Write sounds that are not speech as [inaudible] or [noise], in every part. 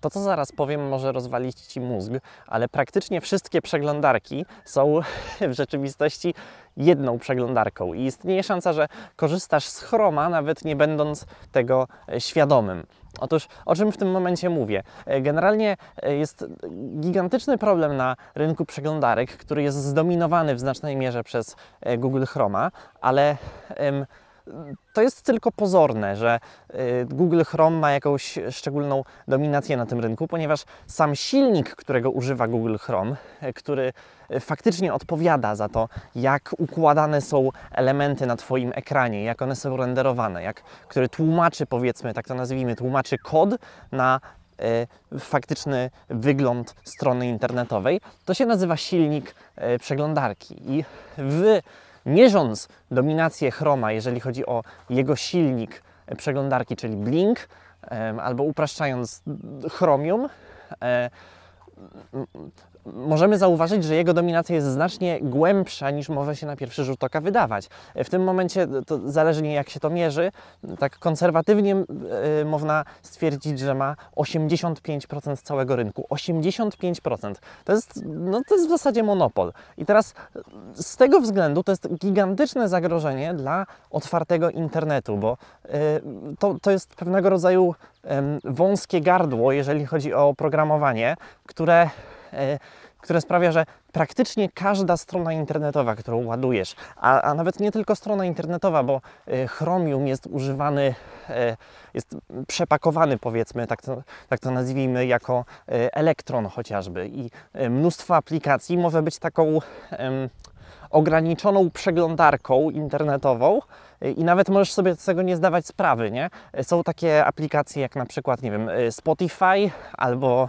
To, co zaraz powiem, może rozwalić Ci mózg, ale praktycznie wszystkie przeglądarki są [laughs] w rzeczywistości jedną przeglądarką i istnieje szansa, że korzystasz z Chroma, nawet nie będąc tego e, świadomym. Otóż o czym w tym momencie mówię? E, generalnie e, jest gigantyczny problem na rynku przeglądarek, który jest zdominowany w znacznej mierze przez Google Chroma, ale to jest tylko pozorne, że y, Google Chrome ma jakąś szczególną dominację na tym rynku, ponieważ sam silnik, którego używa Google Chrome, e, który e, faktycznie odpowiada za to, jak układane są elementy na Twoim ekranie, jak one są renderowane, jak, który tłumaczy, powiedzmy, tak to nazwijmy, tłumaczy kod na e, faktyczny wygląd strony internetowej, to się nazywa silnik przeglądarki. I w mierząc dominację Chroma, jeżeli chodzi o jego silnik przeglądarki, czyli Blink, albo upraszczając Chromium, e, możemy zauważyć, że jego dominacja jest znacznie głębsza niż może się na pierwszy rzut oka wydawać. W tym momencie, e, to zależnie jak się to mierzy, tak konserwatywnie yy, można stwierdzić, że ma 85% z całego rynku. 85%. To jest, no, to jest w zasadzie monopol. I teraz e, z tego względu to jest gigantyczne zagrożenie dla otwartego internetu, bo yy, to, to jest pewnego rodzaju wąskie gardło, jeżeli chodzi o programowanie, które, e, które sprawia, że praktycznie każda strona internetowa, którą ładujesz, a, a nawet nie tylko strona internetowa, bo e, Chromium jest używany, e, jest przepakowany, powiedzmy, tak to, tak to nazwijmy, jako elektron chociażby, i mnóstwo aplikacji może być taką. ograniczoną przeglądarką internetową, i nawet możesz sobie z tego nie zdawać sprawy, nie? Są takie aplikacje jak na przykład, nie wiem, y, Spotify albo,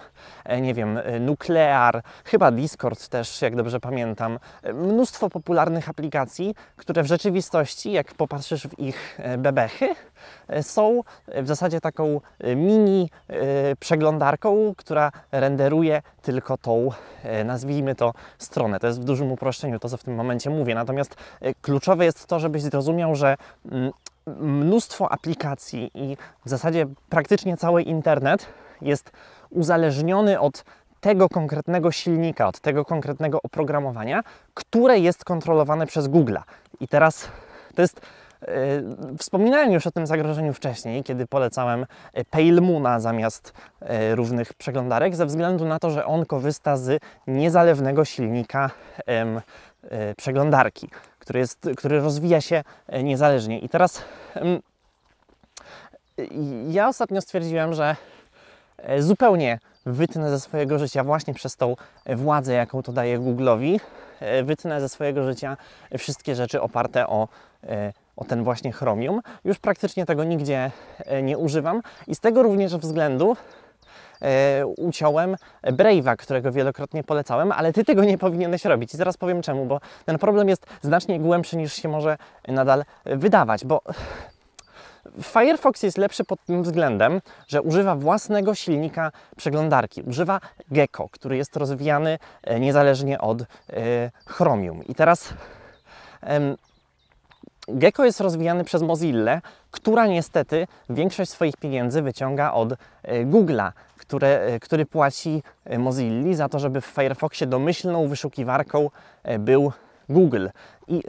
y, nie wiem, y, Nuclear, chyba Discord też, jak dobrze pamiętam. Mnóstwo popularnych aplikacji, które w rzeczywistości, jak popatrzysz w ich bebechy, są w zasadzie taką mini przeglądarką, która renderuje tylko tą, nazwijmy to, stronę. To jest w dużym uproszczeniu to, co w tym momencie mówię. Natomiast kluczowe jest to, żebyś zrozumiał, że mnóstwo aplikacji i w zasadzie praktycznie cały internet jest uzależniony od tego konkretnego silnika, od tego konkretnego oprogramowania, które jest kontrolowane przez Google'a. I teraz to jest e, Wspominałem już o tym zagrożeniu wcześniej, kiedy polecałem Pale zamiast e, równych przeglądarek, ze względu na to, że on korzysta z niezalewnego silnika e, przeglądarki który, jest, który rozwija się e, niezależnie. I teraz ja ostatnio stwierdziłem, że e, zupełnie wytnę ze swojego życia właśnie przez tą e, władzę, jaką to daje Google'owi, wytnę ze swojego życia wszystkie rzeczy oparte o, o ten właśnie Chromium. Już praktycznie tego nigdzie nie używam i z tego również względu, E, uciąłem Brave'a, którego wielokrotnie polecałem, ale Ty tego nie powinieneś robić. I zaraz powiem czemu, bo ten problem jest znacznie głębszy niż się może nadal wydawać, bo... Firefox jest lepszy pod tym względem, że używa własnego silnika przeglądarki. Używa Gecko, który jest rozwijany e, niezależnie od e, Chromium. I teraz Gecko jest rozwijany przez Mozilla, która niestety większość swoich pieniędzy wyciąga od e, Google'a, e, który płaci e, Mozilli za to, żeby w Firefoxie domyślną wyszukiwarką był Google. I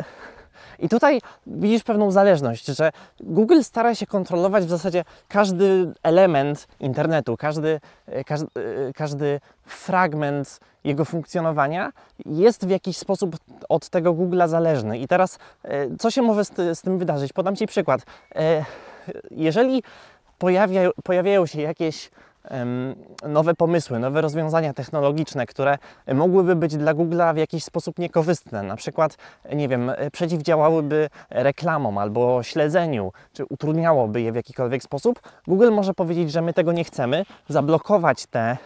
i tutaj widzisz pewną zależność, że Google stara się kontrolować w zasadzie każdy element internetu, każdy, e, każdy, e, każdy fragment jego funkcjonowania jest w jakiś sposób od tego Google'a zależny. I teraz, e, co się może z, tym wydarzyć? Podam Ci przykład. Jeżeli pojawia, pojawiają się jakieś nowe pomysły, nowe rozwiązania technologiczne, które mogłyby być dla Google'a w jakiś sposób niekorzystne. Na przykład, nie wiem, e, przeciwdziałałyby reklamom albo śledzeniu, czy utrudniałoby je w jakikolwiek sposób. Google może powiedzieć, że my tego nie chcemy, zablokować te.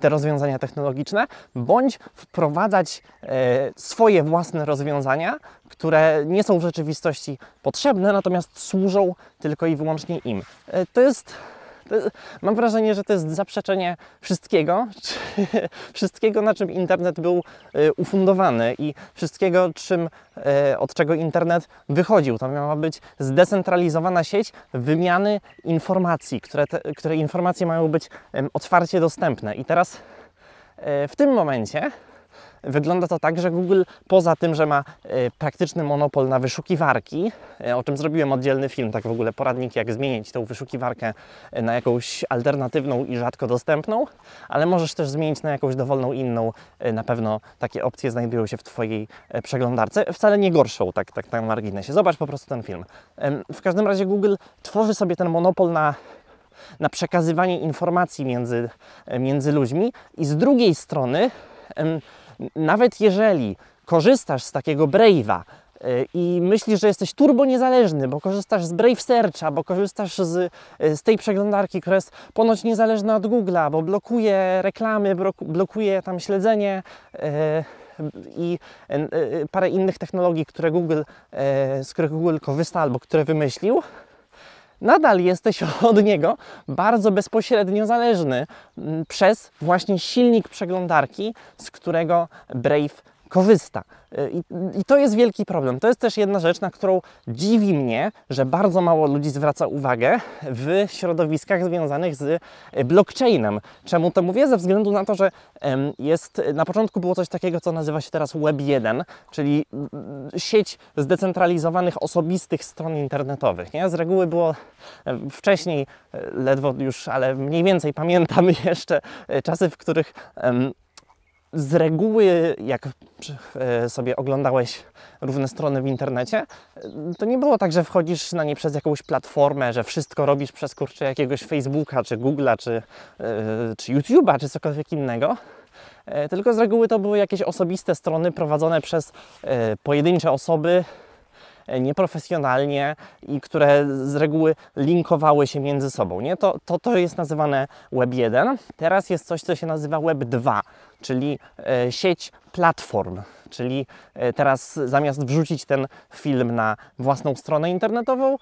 te rozwiązania technologiczne, bądź wprowadzać e, swoje własne rozwiązania, które nie są w rzeczywistości potrzebne, natomiast służą tylko i wyłącznie im. E, to jest jest, mam wrażenie, że to jest zaprzeczenie wszystkiego, czy, [laughs] wszystkiego, na czym internet był y, ufundowany i wszystkiego, czym, y, od czego internet wychodził. To miała być zdecentralizowana sieć wymiany informacji, które, te, które informacje mają być y, otwarcie dostępne. I teraz y, w tym momencie Wygląda to tak, że Google poza tym, że ma e, praktyczny monopol na wyszukiwarki, e, o czym zrobiłem oddzielny film, tak w ogóle poradnik, jak zmienić tą wyszukiwarkę e, na jakąś alternatywną i rzadko dostępną, ale możesz też zmienić na jakąś dowolną inną. Na pewno takie opcje znajdują się w Twojej przeglądarce, wcale nie gorszą, tak, tak na marginesie. Zobacz po prostu ten film. W każdym razie Google tworzy sobie ten monopol na na przekazywanie informacji między, między ludźmi i z drugiej strony nawet jeżeli korzystasz z takiego Brave'a, y, i myślisz, że jesteś turbo niezależny, bo korzystasz z Brave Searcha, bo korzystasz z, y, z tej przeglądarki, która jest ponoć niezależna od Google'a, bo blokuje reklamy, blokuje tam śledzenie y, i parę innych technologii, które Google, yy, z których Google korzysta albo które wymyślił, nadal jesteś [laughs] od niego bardzo bezpośrednio zależny mm, przez właśnie silnik przeglądarki, z którego Brave korzysta. I, to jest wielki problem. To jest też jedna rzecz, na którą dziwi mnie, że bardzo mało ludzi zwraca uwagę w środowiskach związanych z e, blockchainem. Czemu to mówię? Ze względu na to, że jest na początku było coś takiego, co nazywa się teraz Web1, czyli mm, sieć zdecentralizowanych osobistych stron internetowych. Nie? Z reguły było e, wcześniej, e, ledwo już, ale mniej więcej pamiętam [laughs] jeszcze czasy, w których z reguły, jak e, sobie oglądałeś różne strony w internecie, e, to nie było tak, że wchodzisz na nie przez jakąś platformę, że wszystko robisz przez kurczę jakiegoś Facebooka, czy Google'a, czy, e, czy YouTube'a, czy cokolwiek innego. Tylko z reguły to były jakieś osobiste strony prowadzone przez pojedyncze osoby, E, nieprofesjonalnie i które z reguły linkowały się między sobą. Nie? To, to, to jest nazywane Web 1. Teraz jest coś, co się nazywa Web 2, czyli e, sieć platform. Czyli e, teraz zamiast wrzucić ten film na własną stronę internetową,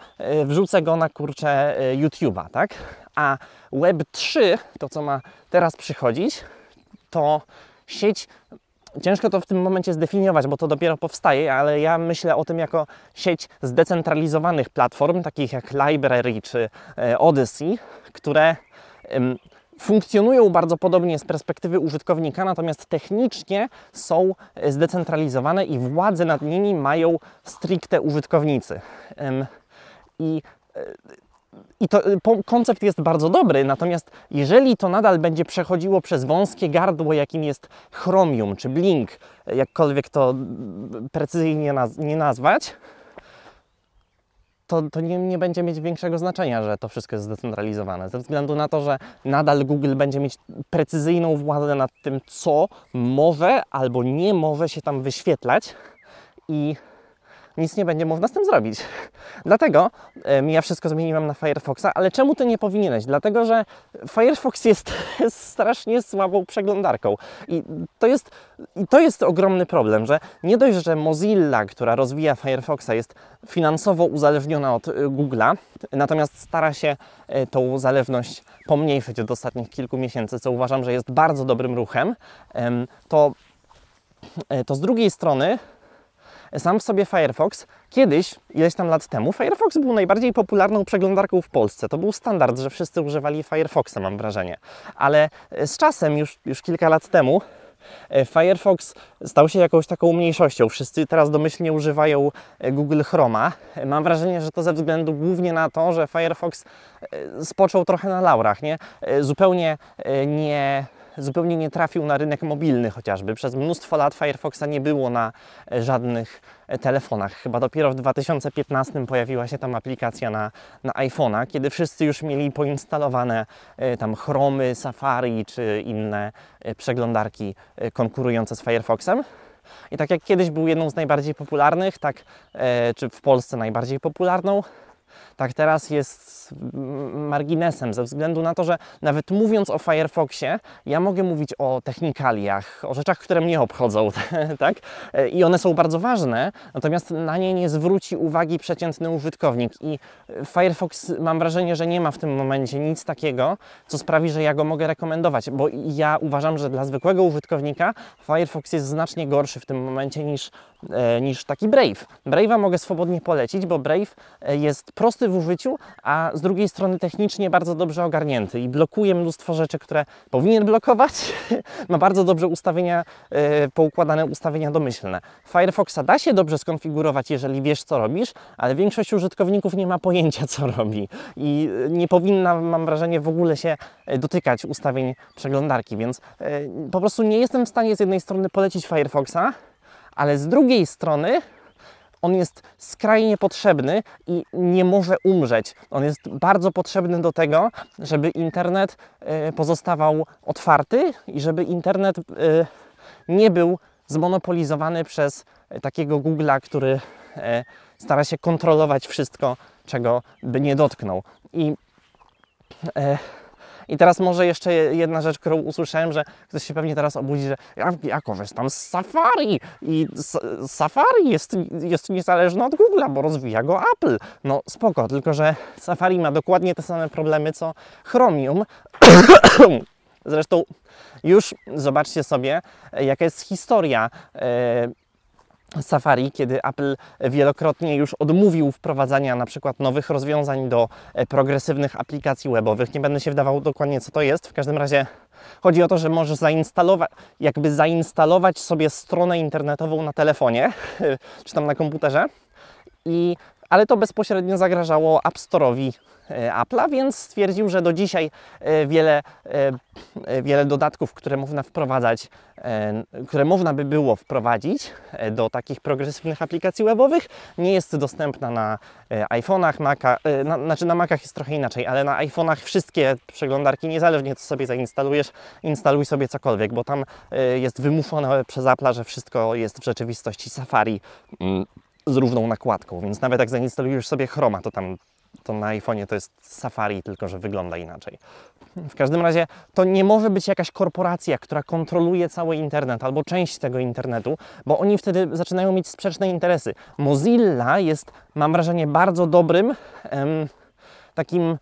wrzucę go na kurczę YouTube'a, tak? A Web 3, to co ma teraz przychodzić, to sieć Ciężko to w tym momencie zdefiniować, bo to dopiero powstaje, ale ja myślę o tym jako sieć zdecentralizowanych platform, takich jak Library czy e, Odyssey, które funkcjonują bardzo podobnie z perspektywy użytkownika, natomiast technicznie są e, zdecentralizowane i władzę nad nimi mają stricte użytkownicy. I e, i to, y, koncept jest bardzo dobry, natomiast jeżeli to nadal będzie przechodziło przez wąskie gardło, jakim jest chromium czy blink, jakkolwiek to precyzyjnie naz nie nazwać, to, to nie, nie, będzie mieć większego znaczenia, że to wszystko jest zdecentralizowane, ze względu na to, że nadal Google będzie mieć precyzyjną władzę nad tym, co może albo nie może się tam wyświetlać i nic nie będzie można z tym zrobić. [laughs] Dlatego ja e, wszystko zmieniłam na Firefoxa, ale czemu ty nie powinieneś? Dlatego, że Firefox jest [laughs] strasznie słabą przeglądarką i to jest, i to jest ogromny problem, że nie dość, że Mozilla, która rozwija Firefoxa jest finansowo uzależniona od e, Google'a, natomiast stara się e, tą zależność pomniejszyć od ostatnich kilku miesięcy, co uważam, że jest bardzo dobrym ruchem, to, to z drugiej strony sam w sobie Firefox, kiedyś, ileś tam lat temu, Firefox był najbardziej popularną przeglądarką w Polsce. To był standard, że wszyscy używali Firefoxa, mam wrażenie. Ale e, z czasem, już, już kilka lat temu, e, Firefox stał się jakąś taką mniejszością. Wszyscy teraz domyślnie używają e, Google Chroma. Mam wrażenie, że to ze względu głównie na to, że Firefox spoczął trochę na laurach, nie? Zupełnie nie zupełnie nie trafił na rynek mobilny chociażby. Przez mnóstwo lat Firefoxa nie było na e, żadnych e, telefonach. Chyba dopiero w 2015 pojawiła się tam aplikacja na, na iPhone'a, kiedy wszyscy już mieli poinstalowane e, tam Chromy, Safari czy inne przeglądarki konkurujące z Firefoxem. I tak jak kiedyś był jedną z najbardziej popularnych, tak czy w Polsce najbardziej popularną, tak teraz jest marginesem, ze względu na to, że nawet mówiąc o Firefoxie, ja mogę mówić o technikaliach, o rzeczach, które mnie obchodzą, [laughs] tak? I one są bardzo ważne, natomiast na nie nie zwróci uwagi przeciętny użytkownik. I Firefox mam wrażenie, że nie ma w tym momencie nic takiego, co sprawi, że ja go mogę rekomendować, bo ja uważam, że dla zwykłego użytkownika Firefox jest znacznie gorszy w tym momencie niż, e, niż taki Brave. Brave'a mogę swobodnie polecić, bo Brave e, jest prosty w użyciu, a z drugiej strony technicznie bardzo dobrze ogarnięty i blokuje mnóstwo rzeczy, które powinien blokować. [laughs] Ma bardzo dobrze ustawienia, yy, poukładane ustawienia domyślne. Firefoxa da się dobrze skonfigurować, jeżeli wiesz, co robisz, ale większość użytkowników nie ma pojęcia, co robi i e, nie powinna, mam wrażenie, w ogóle się e, dotykać ustawień przeglądarki, więc yy, po prostu nie jestem w stanie z jednej strony polecić Firefoxa, ale z drugiej strony on jest skrajnie potrzebny i nie może umrzeć. On jest bardzo potrzebny do tego, żeby internet e, pozostawał otwarty i żeby internet e, nie był zmonopolizowany przez e, takiego Google'a, który stara się kontrolować wszystko, czego by nie dotknął. I i teraz może jeszcze jedna rzecz, którą usłyszałem, że ktoś się pewnie teraz obudzi, że ja, ja korzystam z Safari i Safari jest, jest niezależny od Google'a, bo rozwija go Apple. No spoko, tylko że Safari ma dokładnie te same problemy co Chromium. [coughs] Zresztą już zobaczcie sobie, jaka jest historia e, Safari, kiedy Apple wielokrotnie już odmówił wprowadzania na przykład nowych rozwiązań do e, progresywnych aplikacji webowych. Nie będę się wdawał dokładnie co to jest. W każdym razie chodzi o to, że możesz zainstalować, jakby zainstalować sobie stronę internetową na telefonie [laughs] czy tam na komputerze i ale to bezpośrednio zagrażało App Store'owi e, Apple'a, więc stwierdził, że do dzisiaj e, wiele, e, wiele dodatków, które można wprowadzać, które można by było wprowadzić do takich progresywnych aplikacji webowych, nie jest dostępna na iPhone'ach, Maca, na, znaczy na Macach jest trochę inaczej, ale na iPhone'ach wszystkie przeglądarki, niezależnie co sobie zainstalujesz, instaluj sobie cokolwiek, bo tam jest wymuszone przez Apple, że wszystko jest w rzeczywistości Safari. Mm z równą nakładką, więc nawet jak zainstalujesz sobie Chroma, to tam to na iPhone'ie to jest Safari, tylko że wygląda inaczej. W każdym razie to nie może być jakaś korporacja, która kontroluje cały internet albo część tego internetu, bo oni wtedy zaczynają mieć sprzeczne interesy. Mozilla jest, mam wrażenie, bardzo dobrym em, takim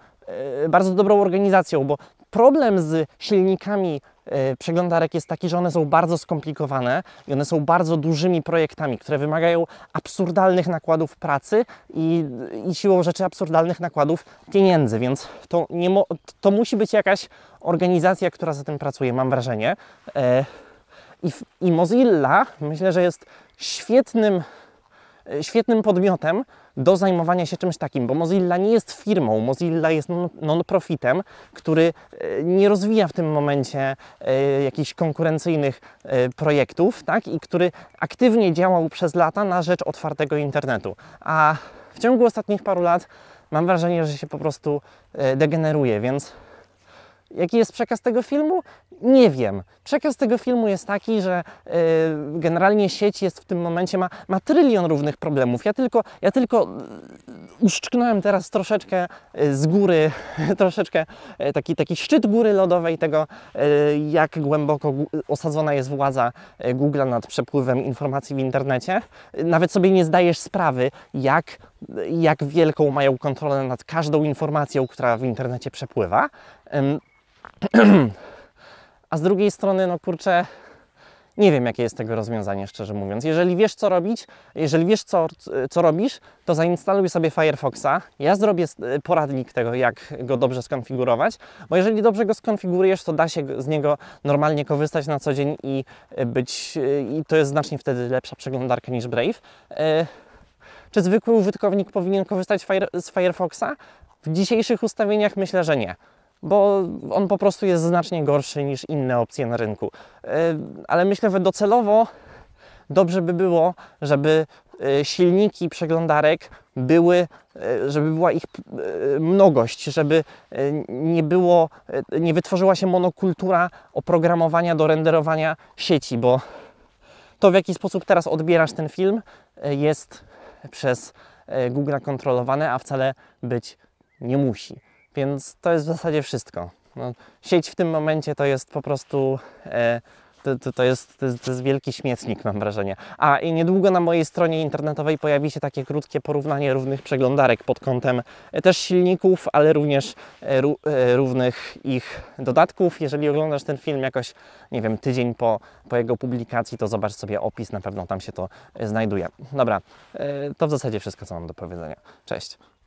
e, bardzo dobrą organizacją, bo Problem z silnikami e, przeglądarek jest taki, że one są bardzo skomplikowane i one są bardzo dużymi projektami, które wymagają absurdalnych nakładów pracy i, i siłą rzeczy absurdalnych nakładów pieniędzy, więc to, nie to musi być jakaś organizacja, która za tym pracuje, mam wrażenie. E, I, i Mozilla myślę, że jest świetnym świetnym podmiotem do zajmowania się czymś takim, bo Mozilla nie jest firmą, Mozilla jest non-profitem, który e, nie rozwija w tym momencie e, jakichś konkurencyjnych e, projektów, tak? I który aktywnie działał przez lata na rzecz otwartego internetu. A w ciągu ostatnich paru lat mam wrażenie, że się po prostu degeneruje, więc Jaki jest przekaz tego filmu? Nie wiem. Przekaz tego filmu jest taki, że yy, generalnie sieć jest w tym momencie, ma, ma trylion różnych problemów. Ja tylko, ja tylko y, uszczknąłem teraz troszeczkę y, z góry, [laughs] troszeczkę y, taki, taki szczyt góry lodowej tego, jak głęboko osadzona jest władza Google nad przepływem informacji w internecie. Nawet sobie nie zdajesz sprawy, jak, jak wielką mają kontrolę nad każdą informacją, która w internecie przepływa. A z drugiej strony, no kurczę, nie wiem, jakie jest tego rozwiązanie, szczerze mówiąc. Jeżeli wiesz, co robić, jeżeli wiesz, co, co robisz, to zainstaluj sobie Firefoxa. Ja zrobię y, poradnik tego, jak go dobrze skonfigurować, bo jeżeli dobrze go skonfigurujesz, to da się z niego normalnie korzystać na co dzień i y, być, y, i to jest znacznie wtedy lepsza przeglądarka niż Brave. Czy zwykły użytkownik powinien korzystać z Firefoxa? W dzisiejszych ustawieniach myślę, że nie bo on po prostu jest znacznie gorszy niż inne opcje na rynku. E, ale myślę, że docelowo dobrze by było, żeby e, silniki przeglądarek były, e, żeby była ich mnogość, żeby nie było, nie wytworzyła się monokultura oprogramowania do renderowania sieci, bo to w jaki sposób teraz odbierasz ten film jest przez Google kontrolowane, a wcale być nie musi. Więc to jest w zasadzie wszystko. No, sieć w tym momencie to jest po prostu. E, to, to, to, jest, to, jest, to jest wielki śmietnik, mam wrażenie. A i niedługo na mojej stronie internetowej pojawi się takie krótkie porównanie równych przeglądarek pod kątem e, też silników, ale również e, ró e, równych ich dodatków. Jeżeli oglądasz ten film jakoś, nie wiem, tydzień po, po jego publikacji, to zobacz sobie opis, na pewno tam się to znajduje. Dobra, to w zasadzie wszystko, co mam do powiedzenia. Cześć.